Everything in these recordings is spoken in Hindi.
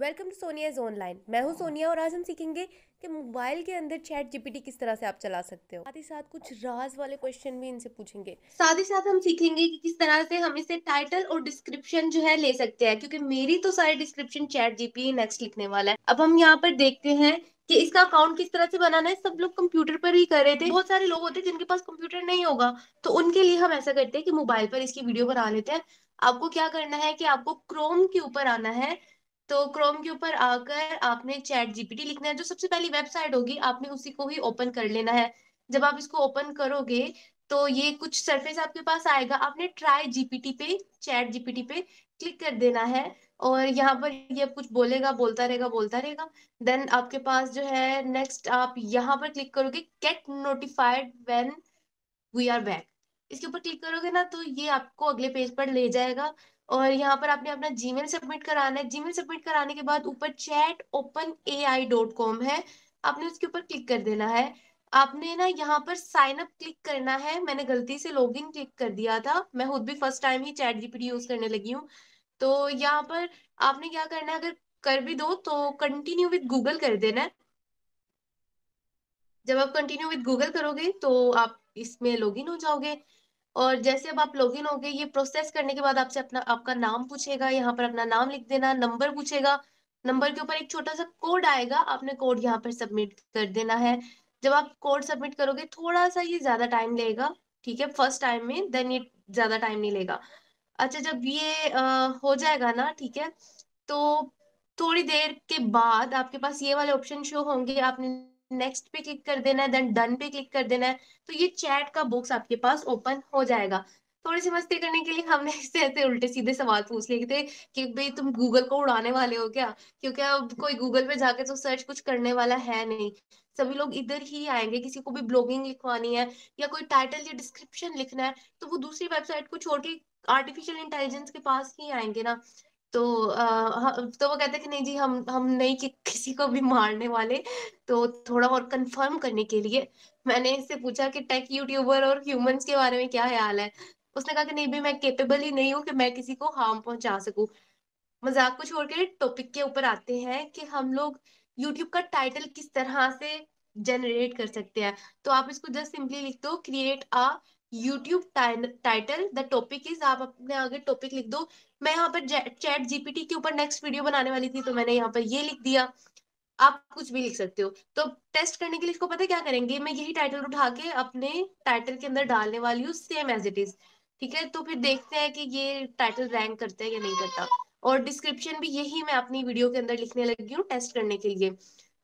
welcome to Sonia is online मैं हूँ सोनिया और आज हम सीखेंगे कि मोबाइल के अंदर चैट जीपीटी किस तरह से आप चला सकते हो साथ ही साथ कुछ राज वाले क्वेश्चन भी इनसे पूछेंगे साथ ही साथ हम सीखेंगे कि किस तरह से हम इसे टाइटल और डिस्क्रिप्शन जो है ले सकते हैं क्योंकि मेरी तो सारी डिस्क्रिप्शन चैट जीपीटी नेक्स्ट लिखने वाला है अब हम यहाँ पर देखते हैं कि इसका अकाउंट किस तरह से बनाना है सब लोग कंप्यूटर पर ही कर रहे थे बहुत सारे लोग होते हैं जिनके पास कंप्यूटर नहीं होगा तो उनके लिए हम ऐसा करते हैं कि मोबाइल पर इसकी वीडियो बना लेते हैं आपको क्या करना है कि आपको क्रोम के ऊपर आना है तो क्रोम के ऊपर आकर आपने चैट जीपीटी लिखना है जो सबसे पहली वेबसाइट होगी आपने उसी को ही ओपन कर लेना है जब आप इसको ओपन करोगे तो ये कुछ सरफेस आपके पास आएगा आपने ट्राई जीपीटी पे चैट जीपीटी पे क्लिक कर देना है और यहाँ पर ये कुछ बोलेगा बोलता रहेगा बोलता रहेगा देन आपके पास जो है नेक्स्ट आप यहाँ पर क्लिक करोगे get notified when we are back इसके ऊपर क्लिक करोगे ना तो ये आपको अगले पेज पर ले जाएगा और यहाँ पर आपने अपना जीमेल सबमिट कराना है जीमेल सबमिट कराने के बाद ऊपर chat open A I dot com है आपने उसके ऊपर क्लिक कर देना है आपने ना यहाँ पर साइन अप क्लिक करना है मैंने गलती से लॉग इन क्लिक कर दिया था मैं खुद भी फर्स्ट टाइम ही चैट जीपीटी यूज करने लगी हूँ तो यहाँ पर आपने क्या करना है अगर कर भी दो तो कंटिन्यू विद गूगल कर देना है जब आप कंटिन्यू विद गूगल करोगे तो आप इसमें लॉग इन हो जाओगे और जैसे अब आप लॉग इन हो गए ये प्रोसेस करने के बाद आपसे अपना आपका नाम पूछेगा यहाँ पर अपना नाम लिख देना नंबर पूछेगा नंबर के ऊपर एक छोटा सा कोड आएगा आपने कोड यहाँ पर सबमिट कर देना है जब आप कोड सबमिट करोगे थोड़ा सा ये ज्यादा टाइम लेगा ठीक है फर्स्ट टाइम में देन ये ज्यादा टाइम नहीं लेगा अच्छा जब ये आ, हो जाएगा ना ठीक है तो थोड़ी देर के बाद आपके पास ये वाले ऑप्शन शो होंगे आपने नेक्स्ट पे क्लिक कर देना है देन डन पे क्लिक कर देना है तो ये चैट का बॉक्स आपके पास ओपन हो जाएगा थोड़ी सी मस्ती करने के लिए हमने इससे ऐसे उल्टे सीधे सवाल पूछ लिए थे कि भाई तुम गूगल को उड़ाने वाले हो क्या क्योंकि अब कोई गूगल पे जाके तो सर्च कुछ करने वाला है नहीं सभी लोग इधर ही आएंगे किसी को भी ब्लॉगिंग लिखवानी है या कोई टाइटल या डिस्क्रिप्शन लिखना है तो वो दूसरी वेबसाइट को छोड़ के आर्टिफिशियल इंटेलिजेंस के पास ही आएंगे ना तो आ, तो वो कहते कि नहीं जी हम हम नहीं कि किसी को भी मारने वाले तो थोड़ा और कंफर्म करने के लिए मैंने इससे पूछा कि टेक यूट्यूबर और ह्यूमंस के बारे में क्या ख्याल है उसने कहा कि नहीं भी मैं केपेबल ही नहीं हूँ कि मैं किसी को हार्म पहुंचा सकूं मजाक को छोड़ के टॉपिक के ऊपर आते हैं कि हम लोग यूट्यूब का टाइटल किस तरह से जनरेट कर सकते हैं तो आप इसको जस्ट सिंपली लिख दो create a YouTube title the topic is आप अपने आगे टॉपिक लिख दो मैं यहाँ पर चैट जीपीटी के ऊपर नेक्स्ट वीडियो बनाने वाली थी तो मैंने यहाँ पर ये लिख दिया आप कुछ भी लिख सकते हो तो टेस्ट करने के लिए इसको पता है क्या करेंगे मैं यही टाइटल उठा के अपने टाइटल के अंदर डालने वाली हूँ सेम एज इट इज ठीक है तो फिर देखते हैं कि ये टाइटल रैंक करता है या नहीं करता और डिस्क्रिप्शन भी यही मैं अपनी वीडियो के अंदर लिखने लगी हूँ टेस्ट करने के लिए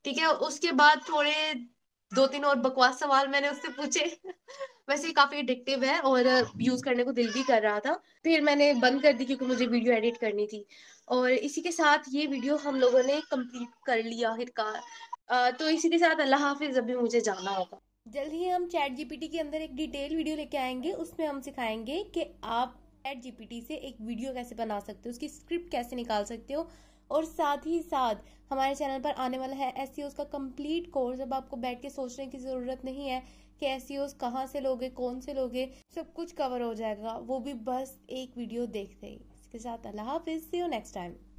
ठीक है उसके बाद थोड़े दो तीन और बकवास सवाल मैंने उससे पूछे वैसे काफी एडिक्टिव है और यूज करने को दिल भी कर रहा था फिर मैंने बंद कर दी क्योंकि मुझे वीडियो एडिट करनी थी और इसी के साथ ये वीडियो हम लोगों ने कंप्लीट कर लिया आखिरकार तो इसी के साथ अल्लाह हाफिज अभी मुझे जाना होगा जल्द ही हम चैट जीपीटी के अंदर एक डिटेल वीडियो लेके आएंगे उसमें हम सिखाएंगे कि आप चैट जीपीटी से एक वीडियो कैसे बना सकते हो उसकी स्क्रिप्ट कैसे निकाल सकते हो और साथ ही साथ हमारे चैनल पर आने वाला है एस e का कंप्लीट कोर्स अब आपको बैठ के सोचने की ज़रूरत नहीं है कि एस सी e कहाँ से लोगे कौन से लोगे सब कुछ कवर हो जाएगा वो भी बस एक वीडियो देखते ही इसके साथ अल्लाह हाफिज़ सी यू नेक्स्ट टाइम